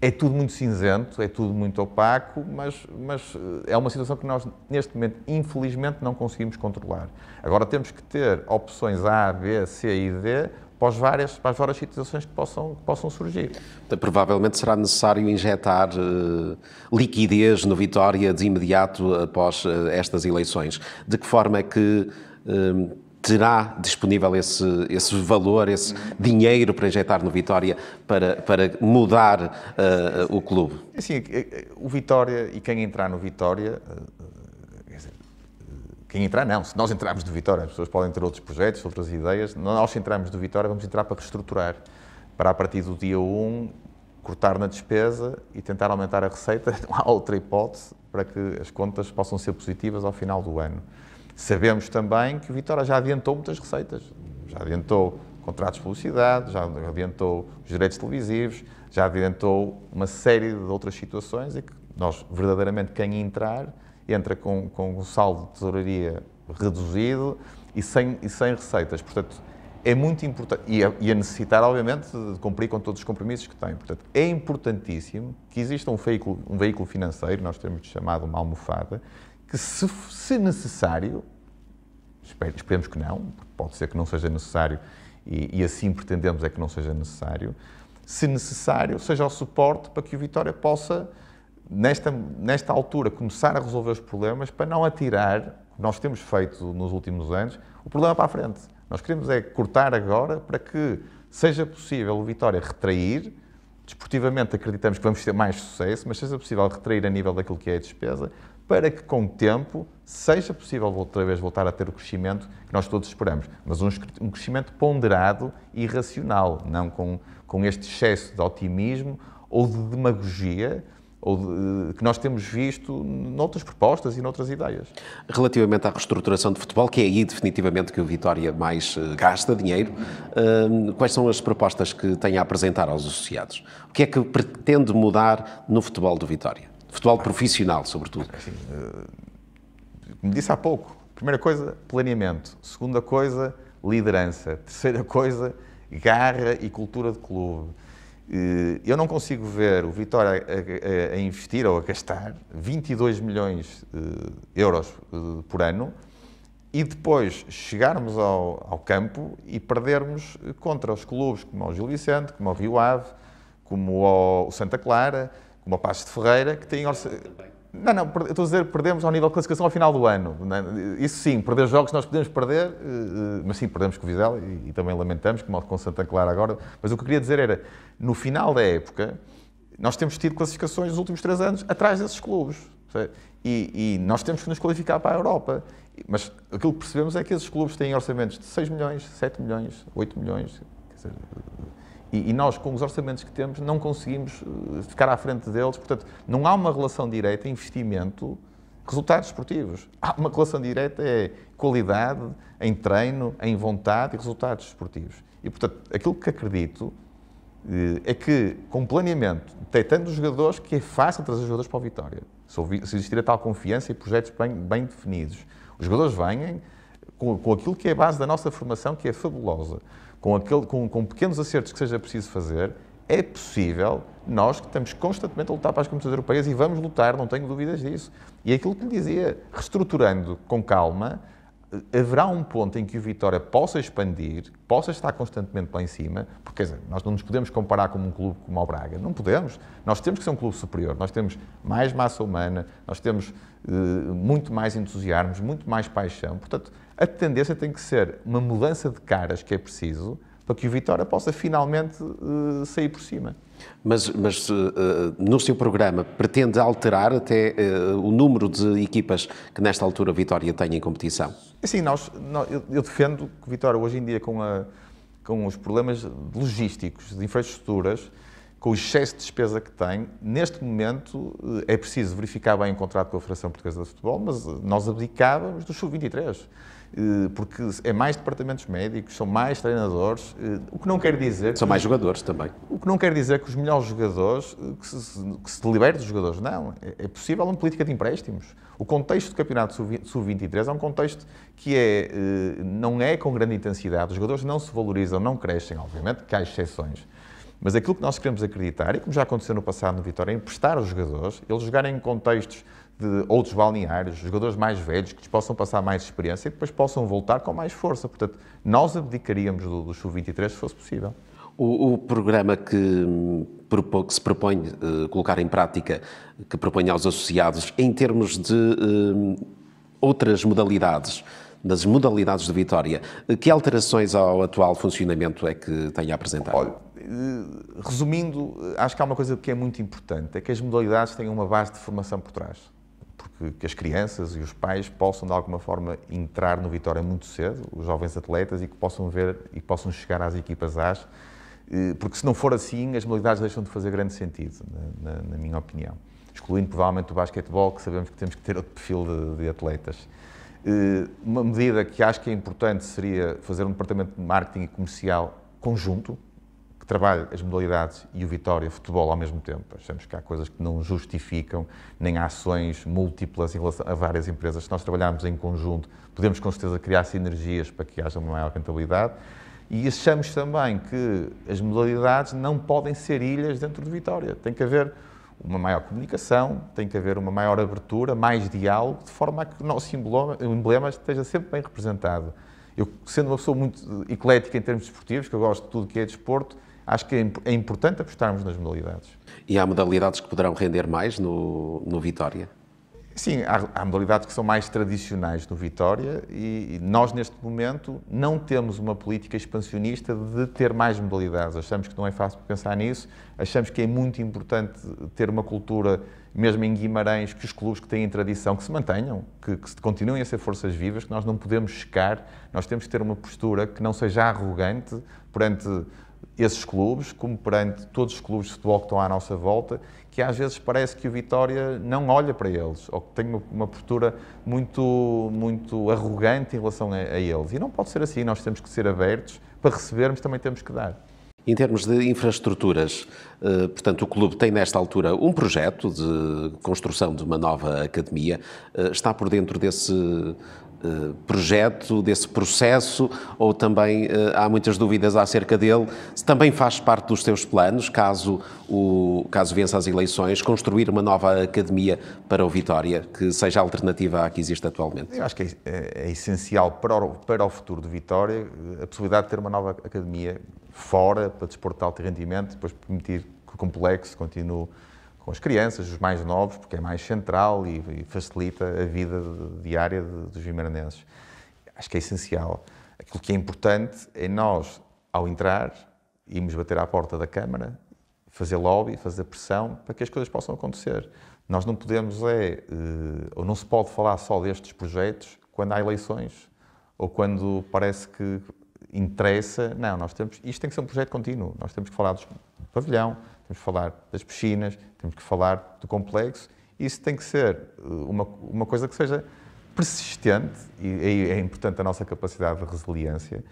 é tudo muito cinzento, é tudo muito opaco, mas, mas, eh, é uma situação que nós, neste momento, infelizmente, não conseguimos controlar. Agora temos que ter opções A, B, C e D para as várias, para as várias situações que possam, que possam surgir. Então, provavelmente será necessário injetar uh, liquidez no Vitória de imediato após uh, estas eleições. De que forma é que. Uh, terá disponível esse, esse valor, esse dinheiro para injetar no Vitória para, para mudar uh, o clube? É assim, é, é, o Vitória e quem entrar no Vitória. Eh, eh, quem entrar, não. Se nós entrarmos do Vitória, as pessoas podem ter outros projetos, outras ideias. Nós, se entrarmos do Vitória, vamos entrar para reestruturar. Para, a partir do dia 1, cortar na despesa e tentar aumentar a receita. Não há outra hipótese para que as contas possam ser positivas ao final do ano. Sabemos também que o Vitória já adiantou muitas receitas. Já adiantou contratos de publicidade, já adiantou os direitos televisivos, já adiantou uma série de outras situações e que nós, verdadeiramente, quem entrar, entra com, com um saldo de tesouraria reduzido e sem, e sem receitas. Portanto, é muito importante, e a, necessitar, obviamente, de cumprir com todos os compromissos que tem. Portanto, é importantíssimo que exista um veículo, um veículo financeiro, nós temos chamado uma almofada, que, se, se necessário, esperemos que não, pode ser que não seja necessário e, e, assim pretendemos é que não seja necessário, se necessário, seja o suporte para que o Vitória possa, nesta, nesta altura, começar a resolver os problemas para não atirar, como nós temos feito nos últimos anos, o problema para a frente. Nós queremos é cortar agora para que seja possível o Vitória retrair. Desportivamente acreditamos que vamos ter mais sucesso, mas seja possível retrair a nível daquilo que é a despesa, para que com o tempo seja possível outra vez voltar a ter o crescimento que nós todos esperamos, mas um crescimento ponderado e racional, não com, com este excesso de otimismo ou de demagogia ou de, eh, que nós temos visto noutras propostas e noutras ideias. Relativamente à reestruturação de futebol, que é aí definitivamente que o Vitória mais eh, gasta dinheiro, eh, quais são as propostas que tem a apresentar aos associados? O que é que pretende mudar no futebol do Vitória? Futebol profissional, sobretudo. Assim, como disse há pouco, primeira coisa, planeamento. Segunda coisa, liderança. Terceira coisa, garra e cultura de clube. Eh, eu não consigo ver o Vitória a, investir ou a gastar 22 milhões de eh, euros por ano e depois chegarmos ao, ao campo e perdermos contra os clubes como o Gil Vicente, como o Rio Ave, como o Santa Clara, uma Paz de Ferreira que tem... Não, não, eu estou a dizer perdemos ao nível de classificação ao final do ano. É? Isso sim, perder jogos nós podemos perder, eh, eh, mas sim, perdemos com o Vizela e, e também lamentamos, como com Santa Clara agora. Mas o que eu queria dizer era, no final da época, nós temos tido classificações nos últimos três anos atrás desses clubes. E, e, nós temos que nos qualificar para a Europa. Mas aquilo que percebemos é que esses clubes têm orçamentos de 6 milhões, 7 milhões, 8 milhões. Dizer, e, e, nós, com os orçamentos que temos, não conseguimos eh, ficar à frente deles. Portanto, não há uma relação direta investimento resultados esportivos. Há uma relação direta é qualidade em treino, em vontade e resultados esportivos. E, portanto, aquilo que acredito eh, é que, com planeamento, detectando os jogadores, que é fácil trazer os jogadores para a vitória. Se, existir a tal confiança e projetos bem, bem definidos. Os jogadores vêm eh, com, com aquilo que é a base da nossa formação, que é fabulosa com, aquele, com, com pequenos acertos que seja preciso fazer, é possível nós que estamos constantemente a lutar para as comunidades europeias e vamos lutar, não tenho dúvidas disso. E é aquilo que lhe dizia, reestruturando com calma, eh, haverá um ponto em que o Vitória possa expandir, possa estar constantemente lá em cima, porque dizer, nós não nos podemos comparar com um clube como o Braga, não podemos. Nós temos que ser um clube superior, nós temos mais massa humana, nós temos uh, muito mais entusiasmos, muito mais paixão. Portanto, a tendência tem que ser uma mudança de caras que é preciso para que o Vitória possa finalmente uh, sair por cima. Mas, mas uh, no seu programa pretende alterar até uh, o número de equipas que nesta altura a Vitória tem em competição? Sim, nós, nós eu, eu, defendo que Vitória hoje em dia com, a, com os problemas logísticos, de infraestruturas, com o excesso de despesa que tem, neste momento é preciso verificar bem o contrato com a Federação Portuguesa de Futebol, mas nós abdicávamos do Sub-23. Eh, porque é mais departamentos médicos, são mais treinadores, eh, o que não quer dizer... São que, mais jogadores também. O que não quer dizer que os melhores jogadores, eh, que se, que se liberte dos jogadores, não. É, é possível uma política de empréstimos. O contexto do campeonato sub-23 é um contexto que é, não é com grande intensidade, os jogadores não se valorizam, não crescem, obviamente, que há exceções. Mas aquilo que nós queremos acreditar, e como já aconteceu no passado no Vitória, é emprestar os jogadores, eles jogarem em contextos de outros balneários, jogadores mais velhos que lhes possam passar mais experiência e depois possam voltar com mais força. Portanto, nós abdicaríamos do, do Sub-23 se fosse possível. O, o programa que, hum, que, se propõe uh, colocar em prática, que propõe aos associados, em termos de uh, outras modalidades, das modalidades de Vitória, eh, que alterações ao atual funcionamento é que tem a apresentar? Olha, eh, resumindo, acho que há uma coisa que é muito importante, é que as modalidades têm uma base de formação por trás que, que, as crianças e os pais possam de alguma forma entrar no Vitória muito cedo, os jovens atletas, e que possam ver e que possam chegar às equipas AS, eh, porque se não for assim, as modalidades deixam de fazer grande sentido, na, na, na minha opinião. Excluindo provavelmente o basquetebol, que sabemos que temos que ter outro perfil de, de atletas. Eh, uma medida que acho que é importante seria fazer um departamento de marketing e comercial conjunto, que as modalidades e o Vitória futebol ao mesmo tempo. Achamos que há coisas que não justificam, nem ações múltiplas em relação a várias empresas. Se nós trabalharmos em conjunto, podemos com certeza criar sinergias para que haja uma maior rentabilidade. E achamos também que as modalidades não podem ser ilhas dentro do Vitória. Tem que haver uma maior comunicação, tem que haver uma maior abertura, mais diálogo, de forma a que o nosso emblema esteja sempre bem representado. Eu, sendo uma pessoa muito eh, eclética em termos desportivos, que eu gosto de tudo que é desporto, acho que é, é importante apostarmos nas modalidades. E há modalidades que poderão render mais no, no Vitória? Sim, há, há modalidades que são mais tradicionais no Vitória e, e nós, neste momento, não temos uma política expansionista de ter mais modalidades. Achamos que não é fácil pensar nisso, achamos que é muito importante ter uma cultura, mesmo em Guimarães, que os clubes que têm tradição que se mantenham, que, que continuem a ser forças vivas, que nós não podemos checar, nós temos que ter uma postura que não seja arrogante perante esses clubes, como perante todos os clubes de futebol que estão à nossa volta, que às vezes parece que o Vitória não olha para eles, ou que tem uma, uma postura muito, muito arrogante em relação a, a eles. E não pode ser assim, nós temos que ser abertos, para recebermos também temos que dar. Em termos de infraestruturas, eh, portanto, o clube tem nesta altura um projeto de construção de uma nova academia. Eh, está por dentro desse, eh, projeto, desse processo, ou também eh, há muitas dúvidas acerca dele, se também faz parte dos seus planos, caso, o, caso vença as eleições, construir uma nova academia para o Vitória, que seja alternativa à que existe atualmente? Eu acho que é, é, é essencial para o, para o futuro de Vitória eh, a possibilidade de ter uma nova academia fora, para desportar o alto rendimento, depois permitir que o complexo continue com as crianças, os mais novos, porque é mais central e, e facilita a vida diária dos vimaranenses. Acho que é essencial. Aquilo que é importante é nós, ao entrar, irmos bater à porta da Câmara, fazer lobby, fazer pressão para que as coisas possam acontecer. Nós não podemos, é, eh, ou não se pode falar só destes projetos quando há eleições ou quando parece que interessa. Não, nós temos. Isto tem que ser um projeto contínuo. Nós temos que falar do pavilhão, temos que falar das piscinas, temos que falar do complexo. Isso tem que ser uh, uma, uma coisa que seja persistente, e aí é importante a nossa capacidade de resiliência,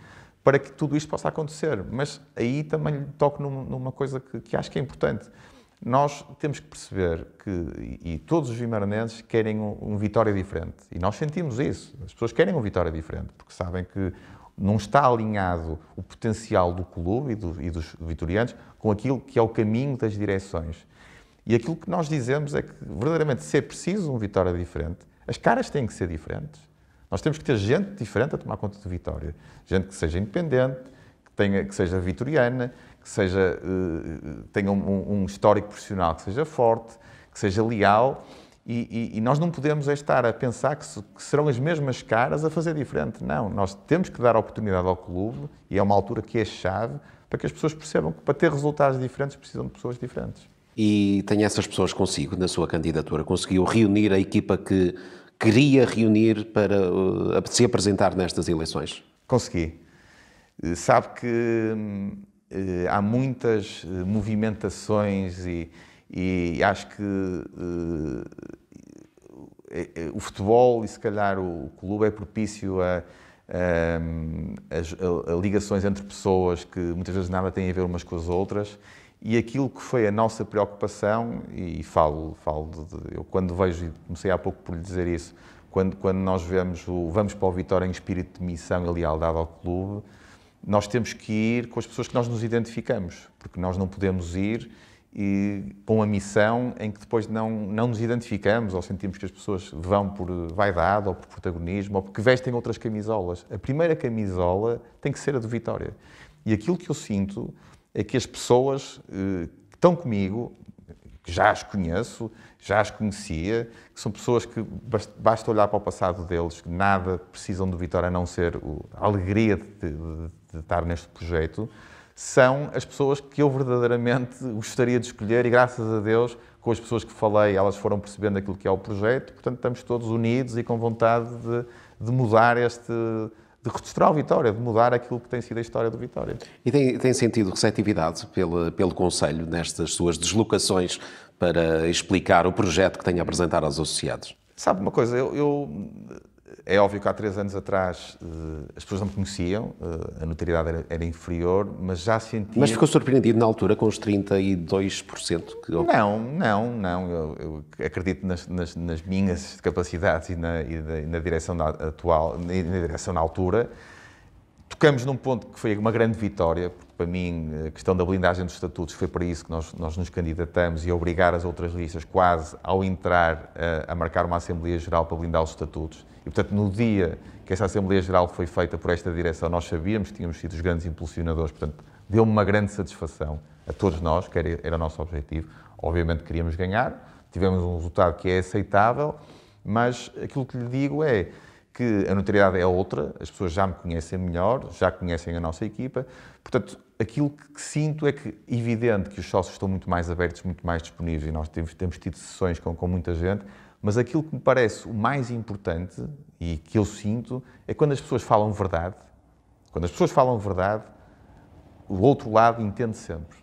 para que tudo isto possa acontecer. Mas aí também toco numa coisa que, que acho que é importante. Nós temos que perceber que, e todos os vimaranenses querem um, um, Vitória diferente. E nós sentimos isso. As pessoas querem um Vitória diferente, porque sabem que não está alinhado o potencial do clube e, do, e dos vitorianos com aquilo que é o caminho das direções. E aquilo que nós dizemos é que, verdadeiramente, se é preciso uma vitória diferente, as caras têm que ser diferentes. Nós temos que ter gente diferente a tomar conta de vitória. Gente que seja independente, que, tenha, que seja vitoriana, que seja, uh, tenha um, um, histórico profissional que seja forte, que seja leal e, e, e, nós não podemos estar a pensar que, que, serão as mesmas caras a fazer diferente. Não, nós temos que dar oportunidade ao clube, e é uma altura que é chave, para que as pessoas percebam que para ter resultados diferentes precisam de pessoas diferentes. E tem essas pessoas consigo na sua candidatura? Conseguiu reunir a equipa que queria reunir para uh, se apresentar nestas eleições? Consegui. Eh, sabe que uh, há muitas movimentações e e acho que eh, eh, o futebol e se calhar o clube é propício a, ehm, a, a, a, ligações entre pessoas que muitas vezes nada têm a ver umas com as outras e aquilo que foi a nossa preocupação e falo falo de, eu quando vejo comecei há pouco por lhe dizer isso quando quando nós vemos o vamos para o Vitória em espírito de missão e lealdade ao clube nós temos que ir com as pessoas que nós nos identificamos porque nós não podemos ir e com a missão em que depois não, não nos identificamos ou sentimos que as pessoas vão por vaidade ou por protagonismo ou porque vestem outras camisolas. A primeira camisola tem que ser a de Vitória. E aquilo que eu sinto é que as pessoas eh, que estão comigo, que já as conheço, já as conhecia, que são pessoas que basta olhar para o passado deles, que nada precisam de Vitória a não ser a alegria de, de, de estar neste projeto são as pessoas que eu verdadeiramente gostaria de escolher e graças a Deus, com as pessoas que falei, elas foram percebendo aquilo que é o projeto, portanto estamos todos unidos e com vontade de, de mudar este, de registrar o Vitória, de mudar aquilo que tem sido a história do Vitória. E tem, tem sentido receptividade pelo, pelo Conselho nestas suas deslocações para explicar o projeto que tem a apresentar aos associados? Sabe uma coisa, eu, eu é óbvio que há três anos atrás eh, as pessoas não me conheciam, eh, a notoriedade era, era inferior, mas já sentia... Mas ficou surpreendido na altura com os 32% que... Não, não, não. Eu, eu acredito nas, nas, nas, minhas capacidades e na, e na, e na direção atual, na, na direção na altura. Tocamos num ponto que foi uma grande vitória, porque para mim a questão da blindagem dos estatutos foi para isso que nós, nós nos candidatamos e obrigar as outras listas quase ao entrar a, eh, a marcar uma Assembleia Geral para blindar os estatutos. E portanto, no dia que essa Assembleia Geral foi feita por esta direção, nós sabíamos que tínhamos sido os grandes impulsionadores, portanto, deu-me uma grande satisfação a todos nós, que era, era o nosso objetivo. Obviamente queríamos ganhar, tivemos um resultado que é aceitável, mas aquilo que lhe digo é que a notoriedade é outra, as pessoas já me conhecem melhor, já conhecem a nossa equipa. Portanto, aquilo que sinto é que, evidente, que os sócios estão muito mais abertos, muito mais disponíveis, e nós temos, temos tido sessões com, com muita gente, mas aquilo que me parece o mais importante e que eu sinto é quando as pessoas falam verdade, quando as pessoas falam verdade, o outro lado entende sempre.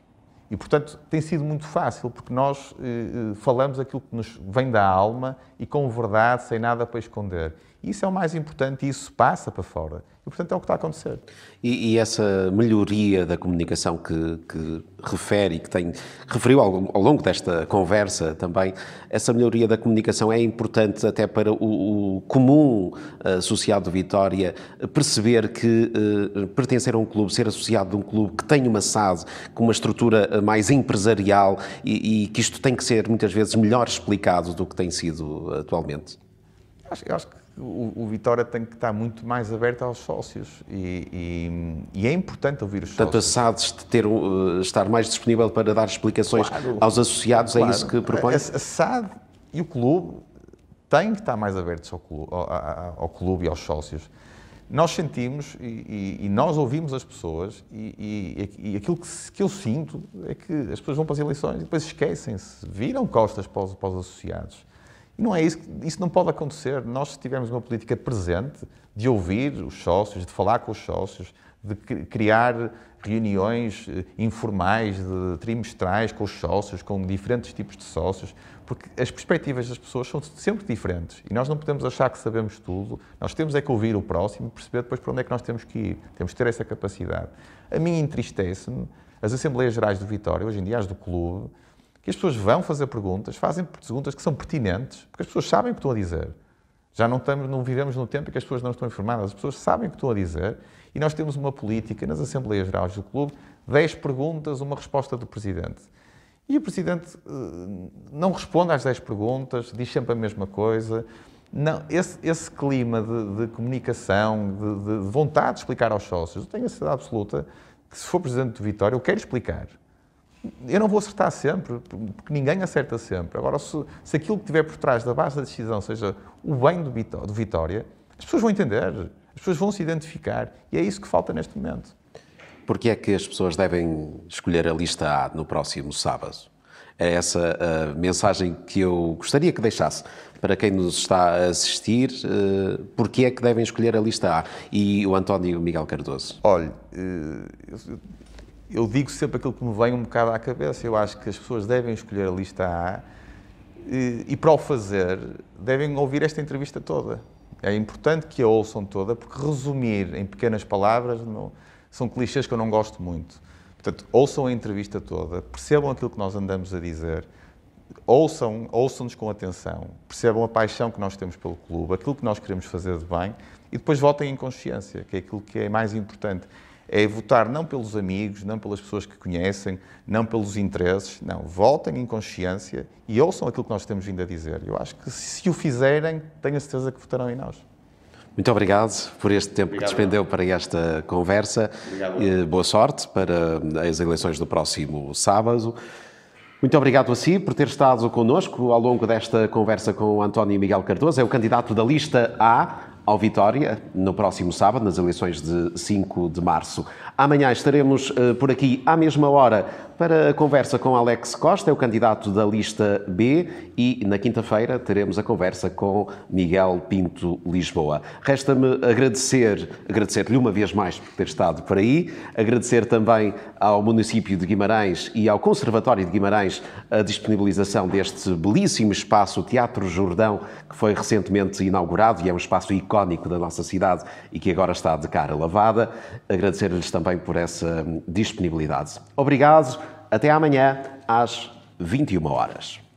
E, portanto, tem sido muito fácil, porque nós eh, eh falamos aquilo que nos vem da alma e com verdade, sem nada para esconder. Isso é o mais importante e isso passa para fora. E, portanto, é o que está a acontecer. E, e essa melhoria da comunicação que, que, refere e que tem, referiu ao, ao, longo desta conversa também, essa melhoria da comunicação é importante até para o, o comum eh, associado de Vitória perceber que eh, pertencer a um clube, ser associado de um clube que tem uma SAD, com uma estrutura eh, mais empresarial e, e que isto tem que ser muitas vezes melhor explicado do que tem sido atualmente? acho, acho que o, o, Vitória tem que estar muito mais aberto aos sócios e, e, e é importante ouvir os Tanto sócios. Tanto a SAD ter, uh, estar mais disponível para dar explicações claro, aos associados, é claro. é isso que propõe? A, a, SAD e o clube têm que estar mais abertos ao clube, ao, ao, clube e aos sócios. Nós sentimos e, e nós ouvimos as pessoas e, aquilo que, que, eu sinto é que as pessoas vão para as eleições e depois esquecem-se, viram costas para os, para os associados não é isso, isso não pode acontecer. Nós tivemos uma política presente de ouvir os sócios, de falar com os sócios, de criar reuniões eh, informais, de, trimestrais com os sócios, com diferentes tipos de sócios, porque as perspectivas das pessoas são sempre diferentes e nós não podemos achar que sabemos tudo, nós temos é que ouvir o próximo e perceber depois para onde é que nós temos que ir, temos que ter essa capacidade. A mim entristece-me, as Assembleias Gerais do Vitória, hoje em dia as do Clube, que as pessoas vão fazer perguntas, fazem perguntas que são pertinentes, porque as pessoas sabem o que estão a dizer. Já não, estamos, não vivemos no tempo em que as pessoas não estão informadas, as pessoas sabem o que estão a dizer e nós temos uma política nas Assembleias Gerais do Clube, 10 perguntas, uma resposta do Presidente. E o Presidente eh, não responde às 10 perguntas, diz sempre a mesma coisa. Não, esse, esse clima de, de comunicação, de, de vontade de explicar aos sócios, eu tenho a certeza absoluta que se for Presidente do Vitória, eu quero explicar eu não vou acertar sempre, porque ninguém acerta sempre. Agora, se, se aquilo que estiver por trás da base da decisão seja o bem do, do Vitória, as pessoas vão entender, as pessoas vão se identificar e é isso que falta neste momento. Porque é que as pessoas devem escolher a lista A no próximo sábado? É essa a mensagem que eu gostaria que deixasse para quem nos está a assistir. Eh, porque é que devem escolher a lista A? E o António Miguel Cardoso? Olha, eh, eu eu digo sempre aquilo que me vem um bocado à cabeça. Eu acho que as pessoas devem escolher a lista A e, e para o fazer, devem ouvir esta entrevista toda. É importante que a ouçam toda, porque resumir em pequenas palavras não, são clichês que eu não gosto muito. Portanto, ouçam a entrevista toda, percebam aquilo que nós andamos a dizer, ouçam, ouçam-nos com atenção, percebam a paixão que nós temos pelo clube, aquilo que nós queremos fazer de bem e depois votem em consciência, que é aquilo que é mais importante é votar não pelos amigos, não pelas pessoas que conhecem, não pelos interesses, não. Votem em consciência e ouçam aquilo que nós temos vindo a dizer. Eu acho que se o fizerem, tenho a certeza que votarão em nós. Muito obrigado por este tempo obrigado, que despendeu para esta conversa. Obrigado. Boa sorte para as eleições do próximo sábado. Muito obrigado a si por ter estado connosco ao longo desta conversa com António Miguel Cardoso. É o candidato da lista A ao Vitória no próximo sábado, nas eleições de 5 de março. Amanhã estaremos eh, por aqui à mesma hora para a conversa com Alex Costa, é o candidato da lista B, e na quinta-feira teremos a conversa com Miguel Pinto Lisboa. Resta-me agradecer, agradecer-lhe uma vez mais por ter estado por aí, agradecer também ao município de Guimarães e ao Conservatório de Guimarães a disponibilização deste belíssimo espaço Teatro Jordão, que foi recentemente inaugurado e é um espaço icónico da nossa cidade e que agora está de cara lavada. Agradecer-lhes também também por essa disponibilidade. Obrigado, até amanhã às 21 horas.